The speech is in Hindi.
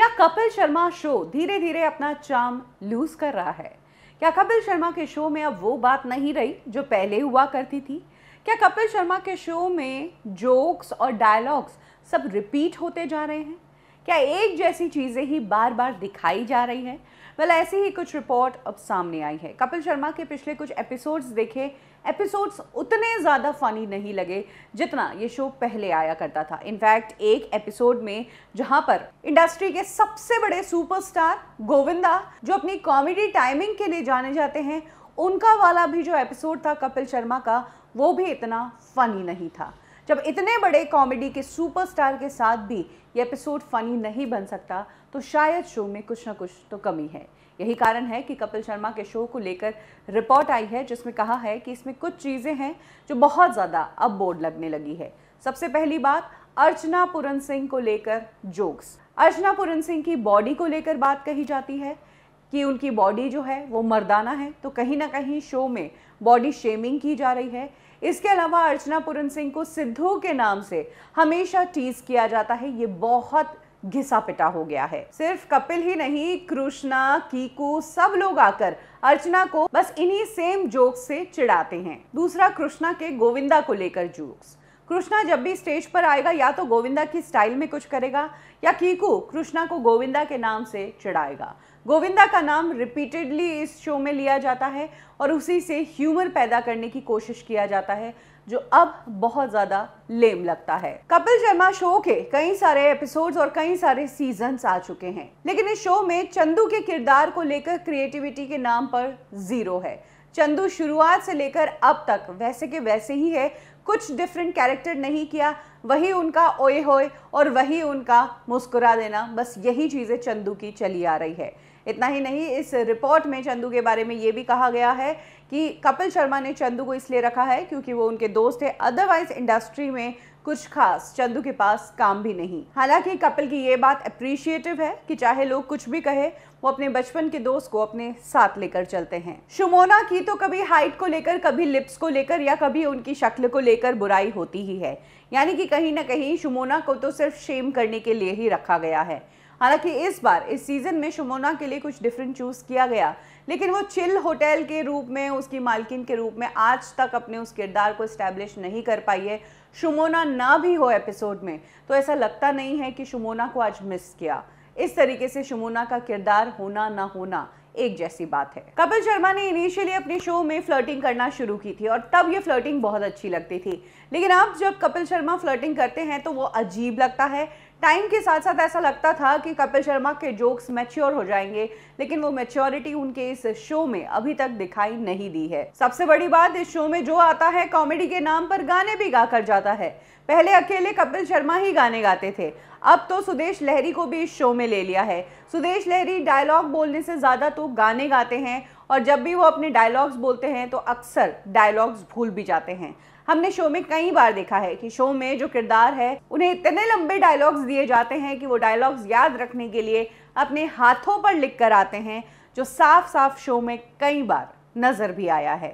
क्या कपिल शर्मा शो धीरे धीरे अपना चाम लूज कर रहा है क्या कपिल शर्मा के शो में अब वो बात नहीं रही जो पहले हुआ करती थी क्या कपिल शर्मा के शो में जोक्स और डायलॉग्स सब रिपीट होते जा रहे हैं क्या एक जैसी चीज़ें ही बार बार दिखाई जा रही हैं वेल ऐसी ही कुछ रिपोर्ट अब सामने आई है कपिल शर्मा के पिछले कुछ एपिसोड्स देखे एपिसोड्स उतने ज़्यादा फ़नी नहीं लगे जितना ये शो पहले आया करता था इनफैक्ट एक एपिसोड में जहाँ पर इंडस्ट्री के सबसे बड़े सुपरस्टार गोविंदा जो अपनी कॉमेडी टाइमिंग के लिए जाने जाते हैं उनका वाला भी जो एपिसोड था कपिल शर्मा का वो भी इतना फ़नी नहीं था जब इतने बड़े कॉमेडी के सुपरस्टार के साथ भी ये एपिसोड फनी नहीं बन सकता तो शायद शो में कुछ ना कुछ तो कमी है यही कारण है कि कपिल शर्मा के शो को लेकर रिपोर्ट आई है जिसमें कहा है कि इसमें कुछ चीज़ें हैं जो बहुत ज़्यादा अब बोर्ड लगने लगी है सबसे पहली बात अर्चना पूरन सिंह को लेकर जोक्स अर्चना पूरन सिंह की बॉडी को लेकर बात कही जाती है कि उनकी बॉडी जो है वो मर्दाना है तो कहीं ना कहीं शो में बॉडी शेमिंग की जा रही है इसके अलावा अर्चना पूरन सिंह को सिद्धू के नाम से हमेशा टीज किया जाता है ये बहुत घिसा पिटा हो गया है सिर्फ कपिल ही नहीं कृष्णा कीकू सब लोग आकर अर्चना को बस इन्हीं सेम जोक्स से चिढ़ाते हैं दूसरा कृष्णा के गोविंदा को लेकर जोक्स कृष्णा जब भी स्टेज पर आएगा या तो गोविंदा की स्टाइल में कुछ करेगा या कीकू कृष्णा को गोविंदा के नाम से चढ़ाएगा गोविंदा का नाम रिपीटेडली इस शो में लिया जाता है और उसी से ह्यूमर पैदा करने की कोशिश किया जाता है जो अब बहुत ज़्यादा लेम लगता है कपिल शर्मा शो के कई सारे एपिसोड्स और कई सारे सीजन आ चुके हैं लेकिन इस शो में चंदू के किरदार को लेकर क्रिएटिविटी के नाम पर ज़ीरो है चंदू शुरुआत से लेकर अब तक वैसे के वैसे ही है कुछ डिफरेंट कैरेक्टर नहीं किया वही उनका ओए होए और वही उनका मुस्कुरा देना बस यही चीज़ें चंदू की चली आ रही है इतना ही नहीं इस रिपोर्ट में चंदू के बारे में ये भी कहा गया है कि कपिल शर्मा ने चंदू को इसलिए रखा है क्योंकि वो उनके दोस्त है अदरवाइज इंडस्ट्री में कुछ खास चंदू के पास काम भी नहीं हालांकि कपिल की ये बात अप्रिशिएटिव है कि चाहे लोग कुछ भी कहे वो अपने बचपन के दोस्त को अपने साथ लेकर चलते हैं शुमोना की तो कभी हाइट को लेकर कभी लिप्स को लेकर या कभी उनकी शक्ल को लेकर लेकर बुराई होती ही है यानी कि कहीं ना कहीं शुमोना को तो सिर्फ शेम करने के लिए ही रखा गया है हालांकि इस बार इस सीज़न में शुमोना के लिए कुछ डिफरेंट चूज़ किया गया लेकिन वो चिल होटल के रूप में उसकी मालकिन के रूप में आज तक अपने उस किरदार को इस्टेब्लिश नहीं कर पाई है शुमोना ना भी हो एपिसोड में तो ऐसा लगता नहीं है कि शुमोना को आज मिस किया इस तरीके से शुमोना का किरदार होना ना होना एक जैसी बात है कपिल शर्मा ने इनिशियली अपने शो में फ्लर्टिंग करना शुरू की थी और तब ये फ्लर्टिंग बहुत अच्छी लगती थी लेकिन अब जब कपिल शर्मा फ्लर्टिंग करते हैं तो वो अजीब लगता है टाइम के साथ साथ ऐसा लगता था कि कपिल शर्मा के जोक्स मैच्योर हो जाएंगे लेकिन वो मैच्योरिटी उनके इस शो में अभी तक दिखाई नहीं दी है सबसे बड़ी बात इस शो में जो आता है कॉमेडी के नाम पर गाने भी गाकर जाता है पहले अकेले कपिल शर्मा ही गाने गाते थे अब तो सुदेश लहरी को भी इस शो में ले लिया है सुदेश लहरी डायलॉग बोलने से ज़्यादा तो गाने गाते हैं और जब भी वो अपने डायलॉग्स बोलते हैं तो अक्सर डायलॉग्स भूल भी जाते हैं हमने शो में कई बार देखा है कि शो में जो किरदार है उन्हें इतने लंबे डायलॉग्स दिए जाते हैं कि वो डायलॉग्स याद रखने के लिए अपने हाथों पर लिख कर आते हैं जो साफ साफ शो में कई बार नज़र भी आया है